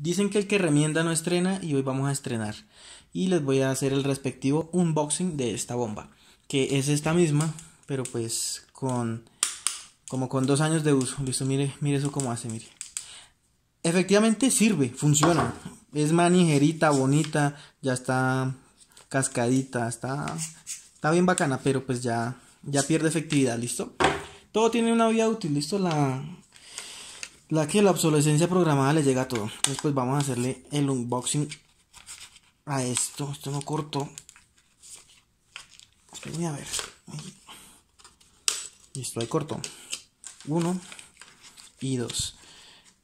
Dicen que el que remienda no estrena y hoy vamos a estrenar. Y les voy a hacer el respectivo unboxing de esta bomba. Que es esta misma, pero pues con como con dos años de uso. Listo, mire, mire eso como hace, mire. Efectivamente sirve, funciona. Es manijerita, bonita, ya está cascadita, está, está bien bacana, pero pues ya, ya pierde efectividad, ¿listo? Todo tiene una vía útil, ¿listo? La, la que la obsolescencia programada le llega a todo. después vamos a hacerle el unboxing a esto. Esto no cortó. Voy a ver. Listo, ahí cortó. Uno y dos.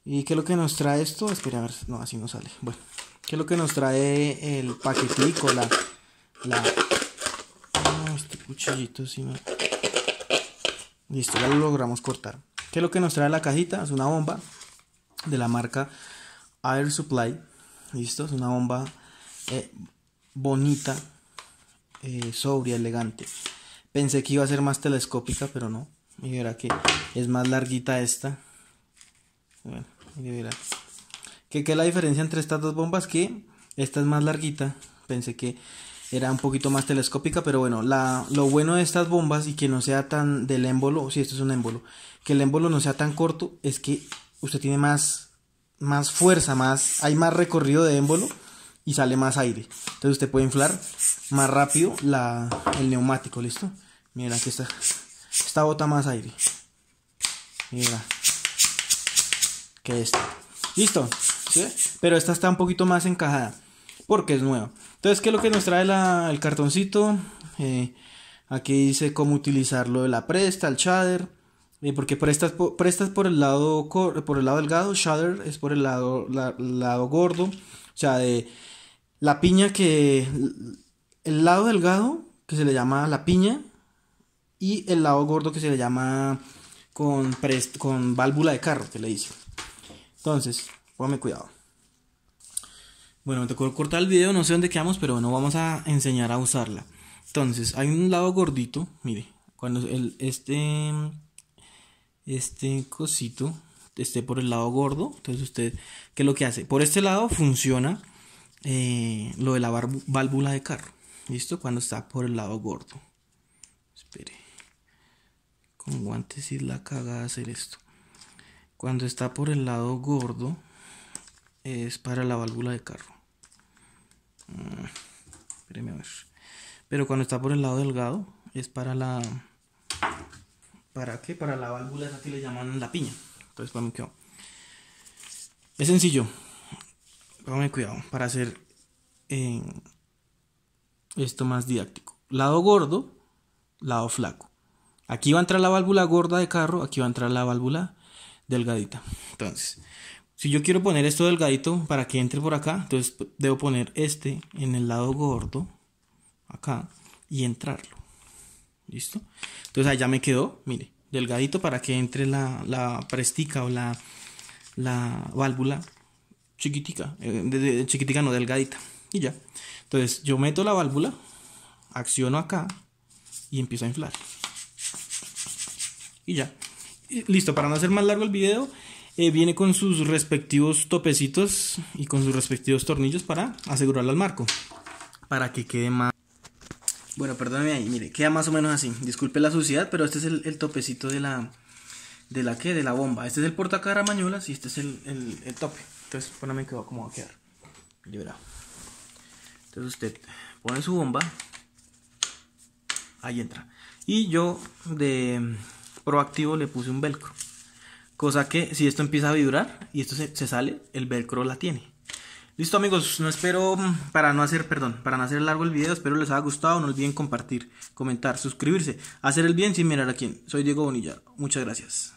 ¿Y qué es lo que nos trae esto? Espera, a ver. No, así no sale. Bueno. ¿Qué es lo que nos trae el paquetico? La... la... Ah, este cuchillito sí Listo, ya lo logramos cortar. ¿Qué es lo que nos trae la cajita? Es una bomba de la marca Air Supply. Listo, es una bomba eh, bonita, eh, sobria, elegante. Pensé que iba a ser más telescópica, pero no. Y verá que es más larguita esta. Bueno, y verá. ¿Qué es la diferencia entre estas dos bombas? Que esta es más larguita. Pensé que era un poquito más telescópica, pero bueno, la, lo bueno de estas bombas y que no sea tan del émbolo, si esto es un émbolo, que el émbolo no sea tan corto, es que usted tiene más, más fuerza, más, hay más recorrido de émbolo y sale más aire. Entonces usted puede inflar más rápido la, el neumático, ¿listo? Mira, aquí está, esta bota más aire. Mira, que esta. Listo, Pero esta está un poquito más encajada porque es nuevo, Entonces, ¿qué es lo que nos trae el cartoncito? Eh, aquí dice cómo utilizarlo de la presta, el shader. Y eh, porque prestas, prestas por el lado por el lado delgado, shader es por el lado, lado gordo. O sea, de la piña que. El lado delgado, que se le llama la piña, y el lado gordo que se le llama con, con válvula de carro, que le dice. Entonces, póngame cuidado. Bueno, me tocó cortar el video, no sé dónde quedamos, pero bueno, vamos a enseñar a usarla. Entonces, hay un lado gordito, mire, cuando este, este cosito esté por el lado gordo, entonces usted, ¿qué es lo que hace? Por este lado funciona eh, lo de la válvula de carro, ¿listo? Cuando está por el lado gordo. Espere, con guantes y la cagada hacer esto. Cuando está por el lado gordo, es para la válvula de carro. Pero cuando está por el lado delgado, es para la. ¿Para qué? Para la válvula esa que le llaman la piña. Entonces, Es sencillo. Póngame cuidado para hacer eh, esto más didáctico. Lado gordo, lado flaco. Aquí va a entrar la válvula gorda de carro, aquí va a entrar la válvula delgadita. Entonces, si yo quiero poner esto delgadito para que entre por acá, entonces debo poner este en el lado gordo acá y entrarlo. ¿Listo? Entonces allá me quedó, mire, delgadito para que entre la, la prestica o la, la válvula chiquitica, eh, de, chiquitica no, delgadita. Y ya. Entonces yo meto la válvula, acciono acá y empiezo a inflar. Y ya. listo, para no hacer más largo el video, eh, viene con sus respectivos topecitos y con sus respectivos tornillos para asegurarlo al marco. Para que quede más... Bueno, perdóneme ahí, mire, queda más o menos así. Disculpe la suciedad, pero este es el, topecito de la, de la que, de la bomba. Este es el portacaramañolas y este es el, el, tope. Entonces, poneme que va como va a quedar. Liberado. Entonces usted pone su bomba. Ahí entra. Y yo de mm, proactivo le puse un velcro. Cosa que si esto empieza a vibrar y esto se, se sale, el velcro la tiene. Listo amigos, no espero mm, para no hacer, perdón, para no hacer largo el video, espero les haya gustado, no olviden compartir, comentar, suscribirse, hacer el bien sin mirar a quién. Soy Diego Bonilla, muchas gracias.